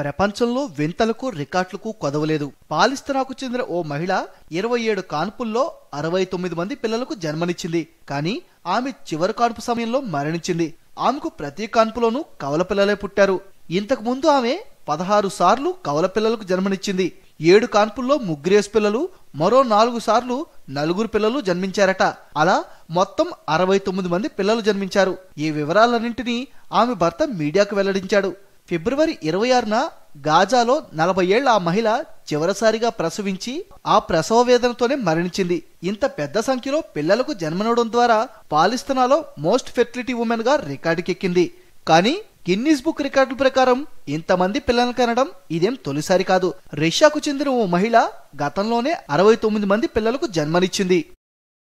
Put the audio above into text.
ప్రపంచంలో వింతలకు రికార్డులకు కొదవలేదు పాలిస్తరాకు చెందిన ఓ మహిళ ఇరవై ఏడు కాన్పుల్లో అరవై తొమ్మిది మంది పిల్లలకు జన్మనిచ్చింది కానీ ఆమె చివరి కాన్పు సమయంలో మరణించింది ఆమెకు ప్రతి కాన్పులోనూ కవల పిల్లలే పుట్టారు ఇంతకు ముందు ఆమె పదహారు సార్లు కవల పిల్లలకు జన్మనిచ్చింది ఏడు కాన్పుల్లో ముగ్గురేసు పిల్లలు మరో నాలుగు సార్లు నలుగురు పిల్లలు జన్మించారట అలా మొత్తం అరవై తొమ్మిది మంది పిల్లలు జన్మించారు ఈ వివరాలన్నింటినీ ఆమె భర్త మీడియాకు వెల్లడించాడు ఫిబ్రవరి ఇరవై ఆరున గాజాలో నలభై ఏళ్ల ఆ మహిళ చివరిసారిగా ప్రసవించి ఆ ప్రసవ వేదనతోనే మరణించింది ఇంత పెద్ద సంఖ్యలో పిల్లలకు జన్మనవడం ద్వారా పాలిస్తనాలో మోస్ట్ ఫెర్టిలిటీ ఉమెన్ గా రికార్డుకెక్కింది కానీ గిన్నీస్ బుక్ రికార్డుల ప్రకారం ఇంతమంది పిల్లలను కనడం ఇదేం తొలిసారి కాదు రష్యాకు చెందిన ఓ మహిళ గతంలోనే అరవై తొమ్మిది మంది పిల్లలకు జన్మనిచ్చింది